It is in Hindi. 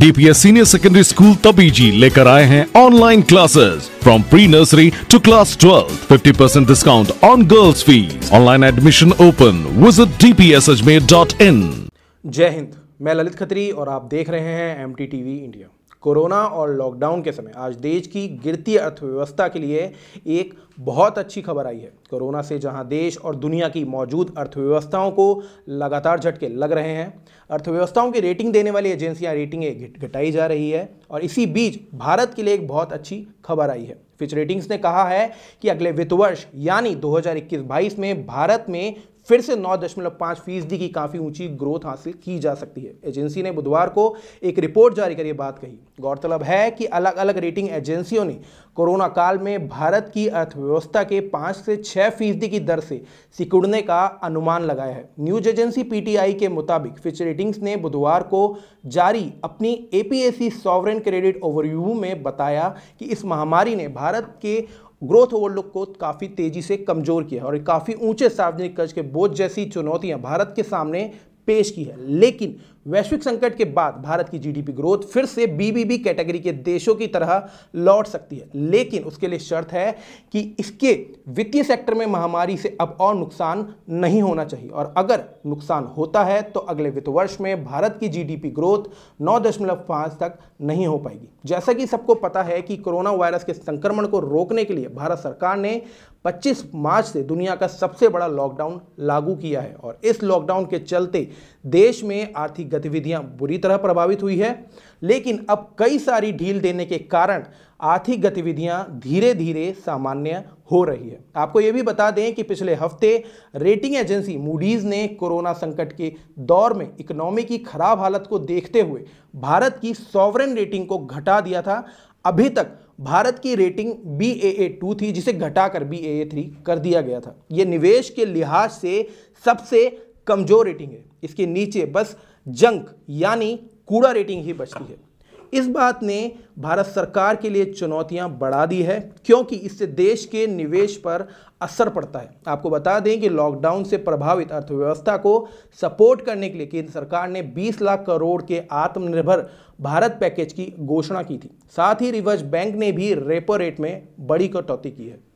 DPS senior secondary school Tabiji लेकर आए हैं online classes from pre nursery to class twelve fifty percent discount on girls fees online admission open visit डीपीएसअजमेर dot in जय हिंद मैं ललित खत्री और आप देख रहे हैं M T TV India corona और लॉकडाउन के समय आज देश की गिरती अर्थव्यवस्था के लिए एक बहुत अच्छी खबर आई है कोरोना से जहां देश और दुनिया की मौजूद अर्थव्यवस्थाओं को लगातार झटके लग रहे हैं अर्थव्यवस्थाओं की रेटिंग देने वाली एजेंसियां रेटिंगें घटाई जा रही है और इसी बीच भारत के लिए एक बहुत अच्छी खबर आई है फिच रेटिंग्स ने कहा है कि अगले वित्त वर्ष यानी 2021-22 में भारत में फिर से नौ दशमलव पाँच फीसदी की काफ़ी ऊंची ग्रोथ हासिल की जा सकती है एजेंसी ने बुधवार को एक रिपोर्ट जारी कर ये बात कही गौरतलब है कि अलग अलग रेटिंग एजेंसियों ने कोरोना काल में भारत की अर्थव्यवस्था के पाँच से छः फीसदी की दर से सिकुड़ने का अनुमान लगाया है न्यूज एजेंसी पीटीआई के मुताबिक फिच रेटिंग्स ने बुधवार को जारी अपनी एपीएससी सॉवरेन क्रेडिट ओवरव्यू में बताया कि इस महामारी ने भारत के ग्रोथ ओवरलुक को काफ़ी तेजी से कमज़ोर किया और काफ़ी ऊंचे सार्वजनिक कर्ज के बोझ जैसी चुनौतियां भारत के सामने पेश की है लेकिन वैश्विक संकट के बाद भारत की जीडीपी ग्रोथ फिर से बीबीबी कैटेगरी के देशों की तरह लौट सकती है लेकिन उसके लिए शर्त है कि इसके वित्तीय सेक्टर में महामारी से अब और नुकसान नहीं होना चाहिए और अगर नुकसान होता है तो अगले वित्त वर्ष में भारत की जीडीपी ग्रोथ नौ तक नहीं हो पाएगी जैसा कि सबको पता है कि कोरोना वायरस के संक्रमण को रोकने के लिए भारत सरकार ने 25 मार्च से दुनिया का सबसे बड़ा लॉकडाउन लागू किया है और इस लॉकडाउन के चलते देश में आर्थिक गतिविधियां बुरी तरह प्रभावित हुई है लेकिन अब कई सारी ढील देने के कारण आर्थिक गतिविधियां धीरे धीरे सामान्य हो रही है आपको यह भी बता दें कि पिछले हफ्ते रेटिंग एजेंसी मूडीज़ ने कोरोना संकट के दौर में इकोनॉमी की खराब हालत को देखते हुए भारत की सॉवरन रेटिंग को घटा दिया था अभी तक भारत की rating B A A two थी जिसे घटाकर बी ए ए थ्री कर दिया गया था यह निवेश के लिहाज से सबसे कमज़ोर रेटिंग है इसके नीचे बस जंक यानी कूड़ा रेटिंग ही बचती है इस बात ने भारत सरकार के लिए चुनौतियां बढ़ा दी है क्योंकि इससे देश के निवेश पर असर पड़ता है आपको बता दें कि लॉकडाउन से प्रभावित अर्थव्यवस्था को सपोर्ट करने के लिए केंद्र सरकार ने 20 लाख करोड़ के आत्मनिर्भर भारत पैकेज की घोषणा की थी साथ ही रिवर्स बैंक ने भी रेपो रेट में बड़ी कटौती की है